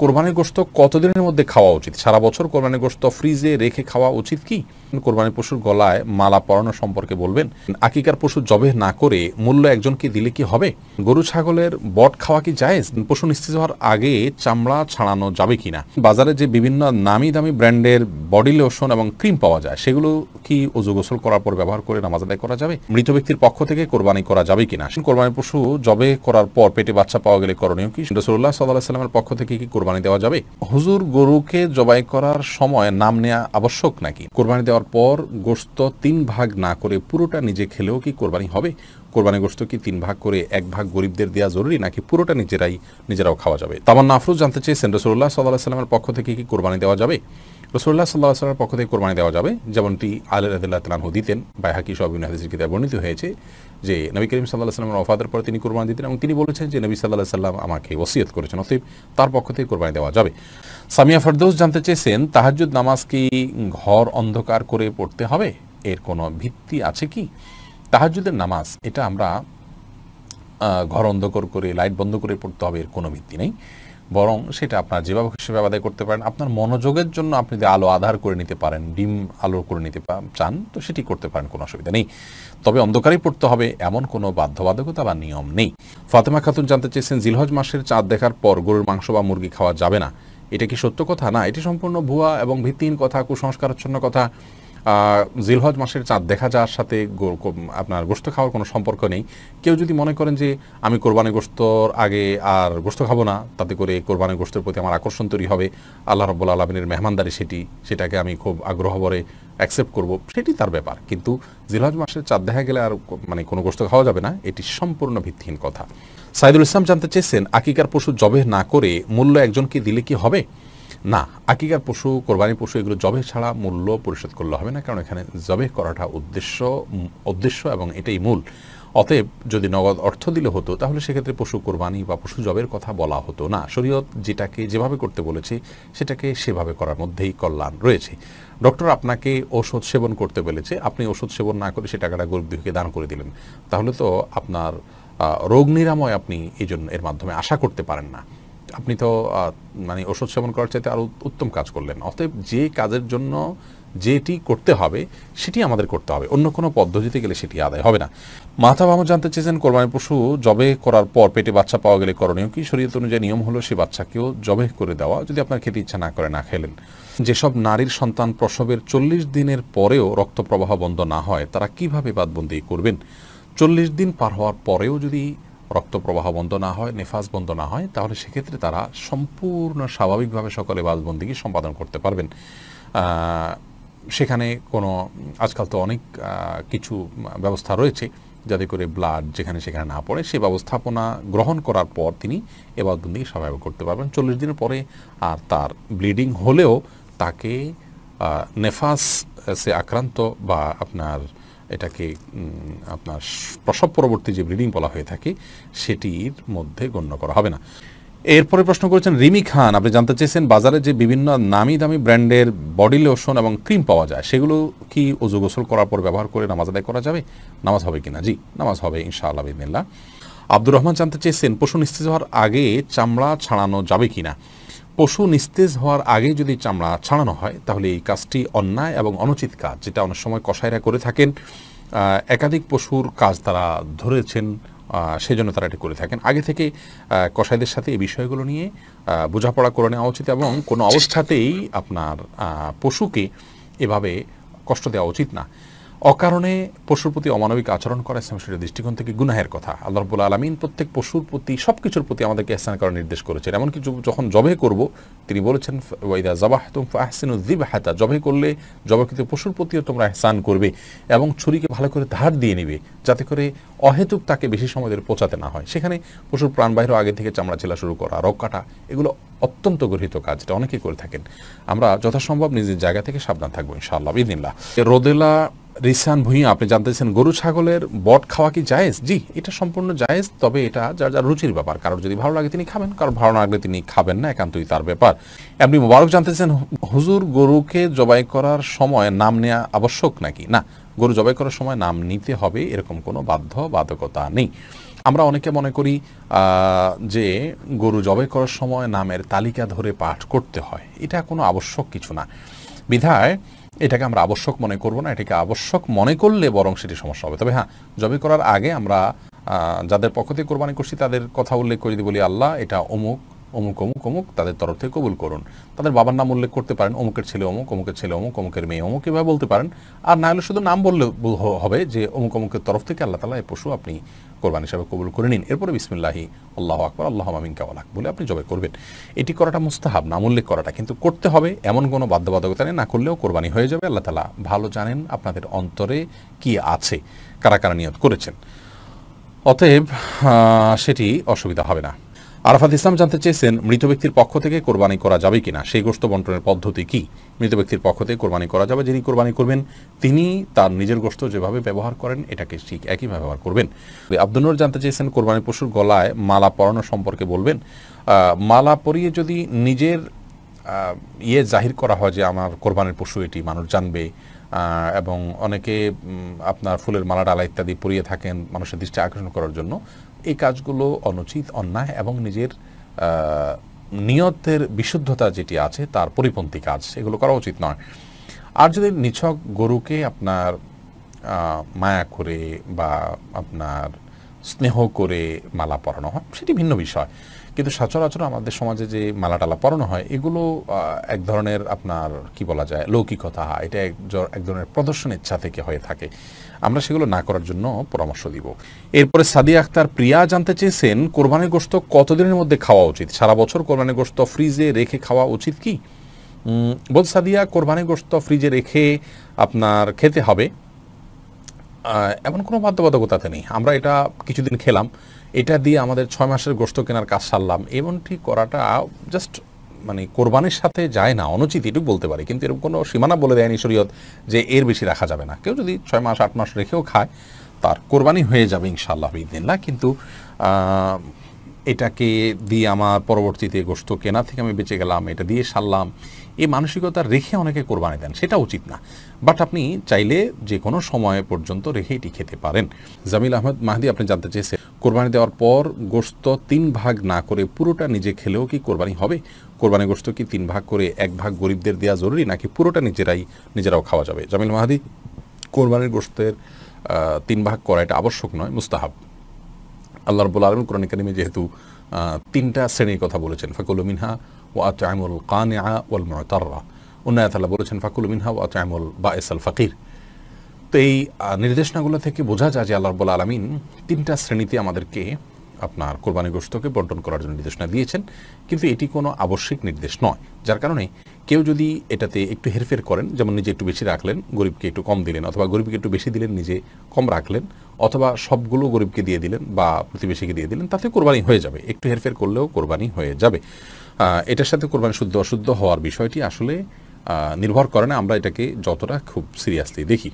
কোরবানির গোস্ত কতদিনের মধ্যে খাওয়া উচিত সারা বছর কোরবানির গোস্ত ফ্রিজে রেখে খাওয়া উচিত কি কোরবানির পশুর গলায় মালা পরানো সম্পর্কে বলবেন আকিকার পশু জবে না করে মূল্য একজনকে দিলে কি হবে গরু ছাগলের বট খাওয়া কি যায় পশু নিশ্চিত হওয়ার আগে চামড়া ছাড়ানো যাবে কিনা বাজারে যে বিভিন্ন নামি দামি ব্র্যান্ডের বডি লোশন এবং ক্রিম পাওয়া যায় সেগুলো কি উজু গোসল করার পর ব্যবহার করে নামাজ আদায় করা যাবে মৃত ব্যক্তির পক্ষ থেকে কোরবানি করা যাবে কিনা কোরবানির পশু জবে করার পর পেটে বাচ্চা পাওয়া গেলে করণীয় কি রসুল্লাহ সাল্লাহ সাল্লামের পক্ষ থেকে কি কোরবানি কোরবানি দেওয়া যাবে হুজুর গরুকে জবাই করার সময় নাম নেওয়া আবশ্যক নাকি কোরবানি দেওয়ার পর গোস্ত তিন ভাগ না করে পুরোটা নিজে খেলেও কি কোরবানি হবে কোরবানি গোস্ত কি তিন ভাগ করে এক ভাগ গরিবদের দেওয়া জরুরি নাকি পুরোটা নিজেরাই নিজেরাও খাওয়া যাবে তামান্না আফরুজ জানতে চেয়েছেন রসুল্লাহ সাল্লাহ সাল্লামের পক্ষ থেকে কি কোরবানি দেওয়া যাবে রসোল্লা সাল্লাহ সাল্লামের পক্ষ থেকে কোরবানি দেওয়া যাবে যেমনটি আল রাদিল্লাহ তালাহ দিতেন বা হাকি সব হাদিসের কিতাবে বর্ণিত হয়েছে যে নবী করিম সাল্লাহ সাল্লামের অফাদের পর তিনি কোরবানি দিতেন এবং তিনি বলেছেন যে নবী সাল্লাহ সাল্লাম আমাকে ওসিয়ত করেছেন অতএব তার পক্ষ থেকে কোরবানি দেওয়া যাবে সামিয়া ফেরদৌস জানতে চেয়েছেন তাহাজুদ নামাজ কি ঘর অন্ধকার করে পড়তে হবে এর কোনো ভিত্তি আছে কি তাহাজুদের নামাজ এটা আমরা ঘর অন্ধকার করে লাইট বন্ধ করে পড়তে হবে এর কোনো ভিত্তি নেই বরং সেটা আপনার যেভাবে হিসেবে আদায় করতে পারেন আপনার মনোযোগের জন্য আপনি যদি আলো আধার করে নিতে পারেন ডিম আলো করে নিতে চান তো সেটি করতে পারেন কোনো অসুবিধা নেই তবে অন্ধকারই পড়তে হবে এমন কোনো বাধ্যবাধকতা বা নিয়ম নেই ফাতেমা খাতুন জানতে চেয়েছেন জিলহজ মাসের চাঁদ দেখার পর গরুর মাংস বা মুরগি খাওয়া যাবে না এটা কি সত্য কথা না এটি সম্পূর্ণ ভুয়া এবং ভিত্তিহীন কথা কুসংস্কারচ্ছন্ন কথা জিলহজ মাসের চাঁদ দেখা যাওয়ার সাথে আপনার গোস্ত খাওয়ার কোনো সম্পর্ক নেই কেউ যদি মনে করেন যে আমি কোরবানি গোস্তর আগে আর গোস্ত খাবো না তাতে করে কোরবানি গোস্তের প্রতি আমার আকর্ষণ তৈরি হবে আল্লাহ রব্বুল আলমিনের মেহমানদারি সেটি সেটাকে আমি খুব আগ্রহ ভরে অ্যাকসেপ্ট করব সেটি তার ব্যাপার কিন্তু জিলহজ মাসের চাঁদ দেখা গেলে আর মানে কোনো গোস্ত খাওয়া যাবে না এটি সম্পূর্ণ ভিত্তিহীন কথা সাইদুল ইসলাম জানতে চেয়েছেন আকিকার পশু জবে না করে মূল্য একজনকে দিলে কি হবে না আকিকার পশু কোরবানি পশু এগুলো জবে ছাড়া মূল্য পরিশোধ করলে হবে না কারণ এখানে জবে করাটা উদ্দেশ্য উদ্দেশ্য এবং এটাই মূল অতএব যদি নগদ অর্থ দিলে হতো তাহলে সেক্ষেত্রে পশু কোরবানি বা পশু জবের কথা বলা হতো না শরীয়ত যেটাকে যেভাবে করতে বলেছে সেটাকে সেভাবে করার মধ্যেই কল্যাণ রয়েছে ডক্টর আপনাকে ওষুধ সেবন করতে বলেছে আপনি ওষুধ সেবন না করে সে টাকাটা গরিব দান করে দিলেন তাহলে তো আপনার রোগ নিরাময় আপনি এই জন্য এর মাধ্যমে আশা করতে পারেন না আপনি তো মানে ওষুধ সেবন করার চাইতে আরও উত্তম কাজ করলেন অতএব যে কাজের জন্য যেটি করতে হবে সেটি আমাদের করতে হবে অন্য কোনো পদ্ধতিতে গেলে সেটি আদায় হবে না মাথা মামা জানতে চেয়েছেন কোরবানি পশু জবে করার পর পেটে বাচ্চা পাওয়া গেলে করণীয় কি শরীয়ত অনুযায়ী নিয়ম হলো সে বাচ্চাকেও জবে করে দেওয়া যদি আপনার খেতে ইচ্ছা না করে না খেলেন যেসব নারীর সন্তান প্রসবের চল্লিশ দিনের পরেও রক্ত প্রবাহ বন্ধ না হয় তারা কিভাবে বাদবন্দি করবেন চল্লিশ দিন পার হওয়ার পরেও যদি রক্ত প্রবাহ বন্ধ না হয় নেফাজ বন্ধ না হয় তাহলে সেক্ষেত্রে তারা সম্পূর্ণ স্বাভাবিকভাবে সকল এবাদবন্দিকে সম্পাদন করতে পারবেন সেখানে কোনো আজকাল তো অনেক কিছু ব্যবস্থা রয়েছে যাতে করে ব্লাড যেখানে সেখানে না পড়ে সে ব্যবস্থাপনা গ্রহণ করার পর তিনি এবাদবন্দিকে স্বাভাবিক করতে পারবেন চল্লিশ দিনের পরে আর তার ব্লিডিং হলেও তাকে নেফাস সে আক্রান্ত বা আপনার এটাকে আপনার প্রসব পরবর্তী যে ব্রিডিং বলা হয়ে থাকে সেটির মধ্যে গণ্য করা হবে না এরপরে প্রশ্ন করেছেন রিমি খান আপনি জানতে চেয়েছেন বাজারে যে বিভিন্ন নামি দামি ব্র্যান্ডের বডি লোশন এবং ক্রিম পাওয়া যায় সেগুলো কি ওজু গোসল করার পর ব্যবহার করে নামাজ আদায় করা যাবে নামাজ হবে কিনা জি নামাজ হবে ইনশাআল্লাহ বিদিনিল্লাহ আব্দুর রহমান জানতে চেয়েছেন পশু নিস্তেজ হওয়ার আগে চামড়া ছাড়ানো যাবে কিনা পশু নিস্তেজ হওয়ার আগে যদি চামড়া ছাড়ানো হয় তাহলে এই কাজটি অন্যায় এবং অনুচিত কাজ যেটা অনেক সময় কষাইরা করে থাকেন একাধিক পশুর কাজ তারা ধরেছেন সেজন্য তারা এটি করে থাকেন আগে থেকে কসাইদের সাথে এই বিষয়গুলো নিয়ে বোঝাপড়া করে নেওয়া উচিত এবং কোনো অবস্থাতেই আপনার পশুকে এভাবে কষ্ট দেওয়া উচিত না অকারণে পশুর প্রতি অমানবিক আচরণ করা ইসলাম শরীরের দৃষ্টিকোণ থেকে গুনাহের কথা আল্লাহ রবুল আলমিন প্রত্যেক পশুর প্রতি সব কিছুর প্রতি আমাদেরকে এহসান করার নির্দেশ করেছেন এমনকি যখন জবে করব তিনি বলেছেন ওয়াইদা জবাহ তুমফা আহসিন উদ্দিব হাতা জবে করলে জবাকৃত পশুর প্রতিও তোমরা এহসান করবে এবং ছুরিকে ভালো করে ধার দিয়ে নিবে যাতে করে অহেতুক তাকে বেশি সময় ধরে পচাতে না হয় সেখানে পশুর প্রাণ বাহির আগে থেকে চামড়া ছেলা শুরু করা রক কাটা এগুলো অত্যন্ত গৃহীত কাজ এটা অনেকেই করে থাকেন আমরা যথাসম্ভব নিজের জায়গা থেকে সাবধান থাকবো ইনশাআল্লাহ বিদিনিল্লাহ রোদেলা রিসান ভূঁইয়া আপনি জানতেছেন গরু ছাগলের বট খাওয়া কি জায়েজ জি এটা সম্পূর্ণ জায়েজ তবে এটা যার যার রুচির ব্যাপার কারোর যদি ভালো লাগে তিনি খাবেন কারোর ভালো না লাগলে তিনি খাবেন না একান্তই তার ব্যাপার আপনি মোবারক জানতেছেন হুজুর গরুকে জবাই করার সময় নাম নেওয়া আবশ্যক নাকি না গরু জবাই করার সময় নাম নিতে হবে এরকম কোনো বাধ্য বাধকতা নেই আমরা অনেকে মনে করি যে গরু জবাই করার সময় নামের তালিকা ধরে পাঠ করতে হয় এটা কোনো আবশ্যক কিছু না বিধায় এটাকে আমরা আবশ্যক মনে করব না এটাকে আবশ্যক মনে করলে বরং সেটি সমস্যা হবে তবে হ্যাঁ জবি করার আগে আমরা যাদের পক্ষ থেকে কোরবানি করছি তাদের কথা উল্লেখ করে দিই বলি আল্লাহ এটা অমুক অমুক অমুক অমুক তাদের তরফ থেকে কবুল করুন তাদের বাবার নাম উল্লেখ করতে পারেন অমুকের ছেলে অমুক অমুকের ছেলে অমুক অমুকের মেয়ে অমুক এভাবে বলতে পারেন আর না হলে শুধু নাম বললে হবে যে অমুক অমুকের তরফ থেকে আল্লাহ তালা এই পশু আপনি কোরবান হিসাবে কবুল করে নিন এরপরে বিসমিল্লাহি আল্লাহ আকবর আল্লাহ মামিন কাওয়ালাক বলে আপনি জবাই করবেন এটি করাটা মুস্তাহাব নাম উল্লেখ করাটা কিন্তু করতে হবে এমন কোনো বাধ্যবাধকতা নেই না করলেও কোরবানি হয়ে যাবে আল্লাহ তালা ভালো জানেন আপনাদের অন্তরে কি আছে কারা কারা নিয়ত করেছেন অতএব সেটি অসুবিধা হবে না আরাফাত ইসলাম জানতে চেয়েছেন মৃত ব্যক্তির পক্ষ থেকে কোরবানি করা যাবে কিনা সেই গোষ্ঠ বন্টনের পদ্ধতি কি মৃত ব্যক্তির পক্ষ থেকে কোরবানি করা যাবে যিনি কোরবানি করবেন তিনি তার নিজের গোষ্ঠ যেভাবে ব্যবহার করেন এটাকে ঠিক একই ব্যবহার করবেন আব্দুল্লোর জানতে চেয়েছেন কোরবানি পশুর গলায় মালা পরানো সম্পর্কে বলবেন মালা পরিয়ে যদি নিজের ইয়ে জাহির করা হয় যে আমার কোরবানির পশু এটি মানুষ জানবে এবং অনেকে আপনার ফুলের মালা ডালা ইত্যাদি পরিয়ে থাকেন মানুষের দৃষ্টি আকর্ষণ করার জন্য এই কাজগুলো অনুচিত অন্যায় এবং নিজের নিয়তের বিশুদ্ধতা যেটি আছে তার পরিপন্থী কাজ এগুলো করা উচিত নয় আর যদি নিছক গরুকে আপনার মায়া করে বা আপনার স্নেহ করে মালা পরানো হয় সেটি ভিন্ন বিষয় কিন্তু সচরাচর আমাদের সমাজে যে মালা টালা পরানো হয় এগুলো এক ধরনের আপনার কি বলা যায় লৌকিকতা এটা এক ধরনের প্রদর্শন ইচ্ছা থেকে হয়ে থাকে আমরা সেগুলো না করার জন্য পরামর্শ দিব এরপরে সাদিয়া আক্তার প্রিয়া জানতে চেয়েছেন কোরবানের গোস্ত কতদিনের মধ্যে খাওয়া উচিত সারা বছর কোরবানের গোস্ত ফ্রিজে রেখে খাওয়া উচিত কি বল সাদিয়া কোরবানি গোস্ত ফ্রিজে রেখে আপনার খেতে হবে এমন কোনো বাধ্যবাধকতাতে নেই আমরা এটা কিছুদিন খেলাম এটা দিয়ে আমাদের ছয় মাসের গোস্ত কেনার কাজ সারলাম এমনটি করাটা জাস্ট মানে কোরবানির সাথে যায় না অনুচিত এটুকু বলতে পারি কিন্তু এরকম কোনো সীমানা বলে দেয়নি শরীয়ত যে এর বেশি রাখা যাবে না কেউ যদি ছয় মাস আট মাস রেখেও খায় তার কোরবানি হয়ে যাবে ইনশাআল্লাহ বিদিনলা কিন্তু এটাকে দিয়ে আমার পরবর্তীতে গোস্ত কেনা থেকে আমি বেঁচে গেলাম এটা দিয়ে সারলাম এই মানসিকতা রেখে অনেকে কোরবানি দেন সেটা উচিত না বাট আপনি চাইলে যে কোনো সময় পর্যন্ত রেখে এটি খেতে পারেন জামিল আহমদ মাহদি আপনি জানতে চেয়েছেন কোরবানি দেওয়ার পর গোস্ত তিন ভাগ না করে পুরোটা নিজে খেলেও কি কোরবানি হবে কোরবানি গোস্ত কি তিন ভাগ করে এক ভাগ গরিবদের দেওয়া জরুরি নাকি পুরোটা নিজেরাই নিজেরাও খাওয়া যাবে জামিল মাহাদি কোরবানির গোস্তের তিন ভাগ করা এটা আবশ্যক নয় মুস্তাহাব আল্লাহ রবুল আলম কোরআন একাডেমি যেহেতু তিনটা শ্রেণীর কথা বলেছেন ফাকুল মিনহা وأطعموا القانع والمعترة অন্য তালা বলেছেন ফাকুল মিনহা ও আতামুল বা এসাল ফাকির তো এই নির্দেশনাগুলো থেকে বোঝা যায় যে আল্লাহ রব্বুল আলমিন তিনটা শ্রেণীতে আমাদেরকে আপনার কোরবানি গোস্তকে বন্টন করার জন্য নির্দেশনা দিয়েছেন কিন্তু এটি কোনো আবশ্যিক নির্দেশ নয় যার কারণে কেউ যদি এটাতে একটু হেরফের করেন যেমন নিজে একটু বেশি রাখলেন গরিবকে একটু কম দিলেন অথবা গরিবকে একটু বেশি দিলেন নিজে কম রাখলেন অথবা সবগুলো গরিবকে দিয়ে দিলেন বা প্রতিবেশীকে দিয়ে দিলেন তাতে কোরবানি হয়ে যাবে একটু হেরফের করলেও কোরবানি হয়ে যাবে এটার সাথে কোরবানি শুদ্ধ অশুদ্ধ হওয়ার বিষয়টি আসলে নির্ভর করে না আমরা এটাকে যতটা খুব সিরিয়াসলি দেখি